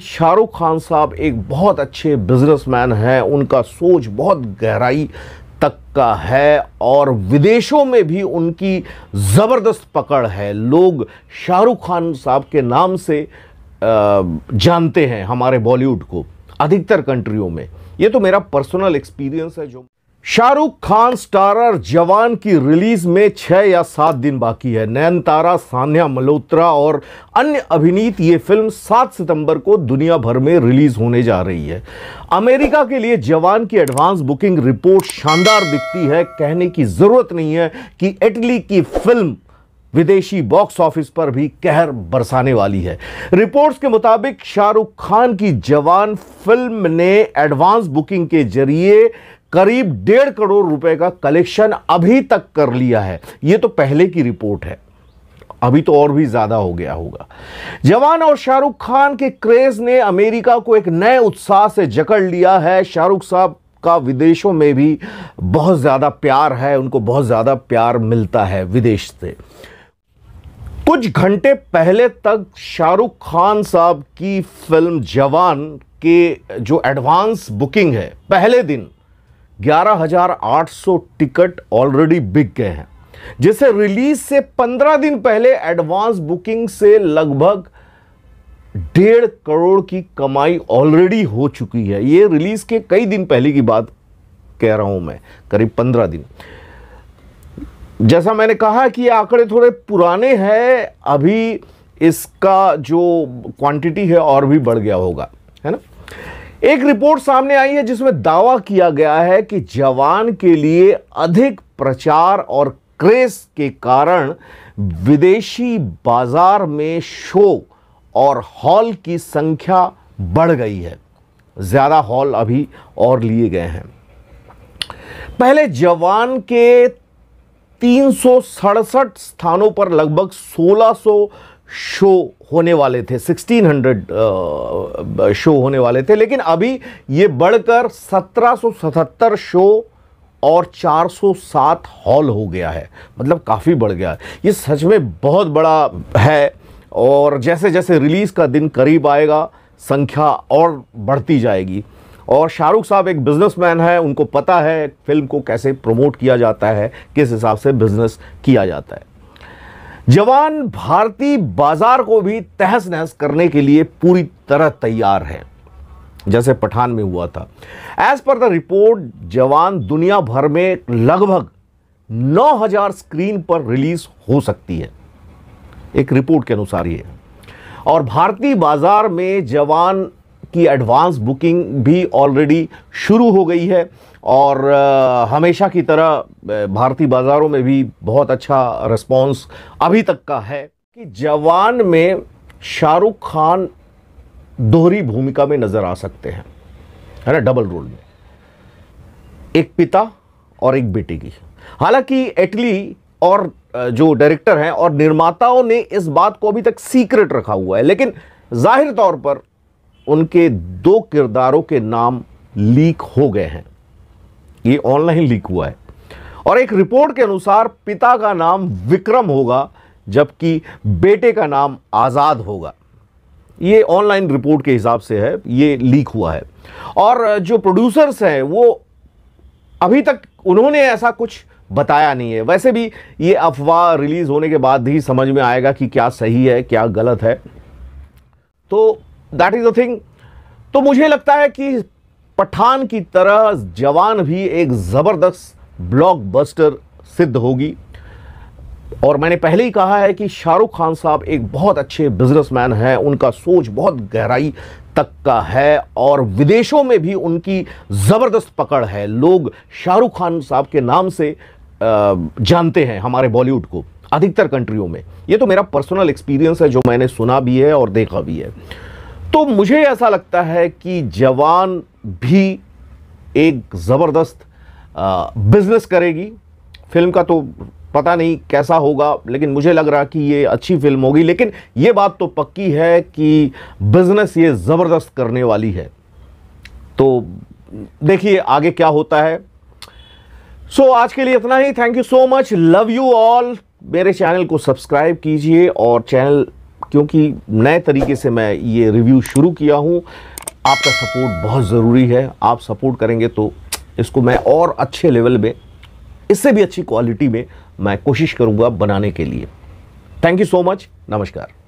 शाहरुख खान साहब एक बहुत अच्छे बिजनेसमैन हैं उनका सोच बहुत गहराई तक का है और विदेशों में भी उनकी ज़बरदस्त पकड़ है लोग शाहरुख खान साहब के नाम से जानते हैं हमारे बॉलीवुड को अधिकतर कंट्रियों में ये तो मेरा पर्सनल एक्सपीरियंस है जो शाहरुख खान स्टारर जवान की रिलीज में छः या सात दिन बाकी है नयनतारा सान्या मल्होत्रा और अन्य अभिनीत ये फिल्म सात सितंबर को दुनिया भर में रिलीज होने जा रही है अमेरिका के लिए जवान की एडवांस बुकिंग रिपोर्ट शानदार दिखती है कहने की ज़रूरत नहीं है कि इटली की फिल्म विदेशी बॉक्स ऑफिस पर भी कहर बरसाने वाली है रिपोर्ट्स के मुताबिक शाहरुख खान की जवान फिल्म ने एडवांस बुकिंग के जरिए करीब डेढ़ करोड़ रुपए का कलेक्शन अभी तक कर लिया है ये तो पहले की रिपोर्ट है अभी तो और भी ज़्यादा हो गया होगा जवान और शाहरुख खान के क्रेज़ ने अमेरिका को एक नए उत्साह से जकड़ लिया है शाहरुख साहब का विदेशों में भी बहुत ज़्यादा प्यार है उनको बहुत ज़्यादा प्यार मिलता है विदेश से कुछ घंटे पहले तक शाहरुख खान साहब की फिल्म जवान के जो एडवांस बुकिंग है पहले दिन 11,800 टिकट ऑलरेडी बिक गए हैं जिसे रिलीज से 15 दिन पहले एडवांस बुकिंग से लगभग डेढ़ करोड़ की कमाई ऑलरेडी हो चुकी है ये रिलीज के कई दिन पहले की बात कह रहा हूं मैं करीब 15 दिन जैसा मैंने कहा कि ये आंकड़े थोड़े पुराने हैं अभी इसका जो क्वांटिटी है और भी बढ़ गया होगा है ना एक रिपोर्ट सामने आई है जिसमें दावा किया गया है कि जवान के लिए अधिक प्रचार और क्रेज के कारण विदेशी बाजार में शो और हॉल की संख्या बढ़ गई है ज़्यादा हॉल अभी और लिए गए हैं पहले जवान के तीन स्थानों पर लगभग 1600 शो होने वाले थे 1600 शो होने वाले थे लेकिन अभी ये बढ़कर 1777 शो और 407 हॉल हो गया है मतलब काफ़ी बढ़ गया है ये सच में बहुत बड़ा है और जैसे जैसे रिलीज़ का दिन करीब आएगा संख्या और बढ़ती जाएगी और शाहरुख साहब एक बिजनेसमैन है उनको पता है फिल्म को कैसे प्रमोट किया जाता है किस हिसाब से बिजनेस किया जाता है जवान भारतीय बाजार को भी तहस नहस करने के लिए पूरी तरह तैयार है जैसे पठान में हुआ था एज पर द रिपोर्ट जवान दुनिया भर में लगभग 9000 स्क्रीन पर रिलीज हो सकती है एक रिपोर्ट के अनुसार ये और भारतीय बाजार में जवान की एडवांस बुकिंग भी ऑलरेडी शुरू हो गई है और हमेशा की तरह भारतीय बाज़ारों में भी बहुत अच्छा रिस्पांस अभी तक का है कि जवान में शाहरुख खान दोहरी भूमिका में नज़र आ सकते हैं है ना डबल रोल में एक पिता और एक बेटे की हालांकि एटली और जो डायरेक्टर हैं और निर्माताओं ने इस बात को अभी तक सीक्रेट रखा हुआ है लेकिन जाहिर तौर पर उनके दो किरदारों के नाम लीक हो गए हैं ये ऑनलाइन लीक हुआ है और एक रिपोर्ट के अनुसार पिता का नाम विक्रम होगा जबकि बेटे का नाम आज़ाद होगा ये ऑनलाइन रिपोर्ट के हिसाब से है ये लीक हुआ है और जो प्रोड्यूसर्स हैं वो अभी तक उन्होंने ऐसा कुछ बताया नहीं है वैसे भी ये अफवाह रिलीज़ होने के बाद ही समझ में आएगा कि क्या सही है क्या गलत है तो दैट इज द थिंग तो मुझे लगता है कि पठान की तरह जवान भी एक ज़बरदस्त ब्लॉकबस्टर सिद्ध होगी और मैंने पहले ही कहा है कि शाहरुख खान साहब एक बहुत अच्छे बिजनेसमैन हैं उनका सोच बहुत गहराई तक का है और विदेशों में भी उनकी ज़बरदस्त पकड़ है लोग शाहरुख खान साहब के नाम से जानते हैं हमारे बॉलीवुड को अधिकतर कंट्रियों में ये तो मेरा पर्सनल एक्सपीरियंस है जो मैंने सुना भी है और देखा भी है तो मुझे ऐसा लगता है कि जवान भी एक ज़बरदस्त बिजनेस करेगी फिल्म का तो पता नहीं कैसा होगा लेकिन मुझे लग रहा कि ये अच्छी फिल्म होगी लेकिन ये बात तो पक्की है कि बिज़नेस ये ज़बरदस्त करने वाली है तो देखिए आगे क्या होता है सो so, आज के लिए इतना ही thank you so much love you all मेरे चैनल को सब्सक्राइब कीजिए और चैनल क्योंकि नए तरीके से मैं ये रिव्यू शुरू किया हूँ आपका सपोर्ट बहुत ज़रूरी है आप सपोर्ट करेंगे तो इसको मैं और अच्छे लेवल में इससे भी अच्छी क्वालिटी में मैं कोशिश करूँगा बनाने के लिए थैंक यू सो मच नमस्कार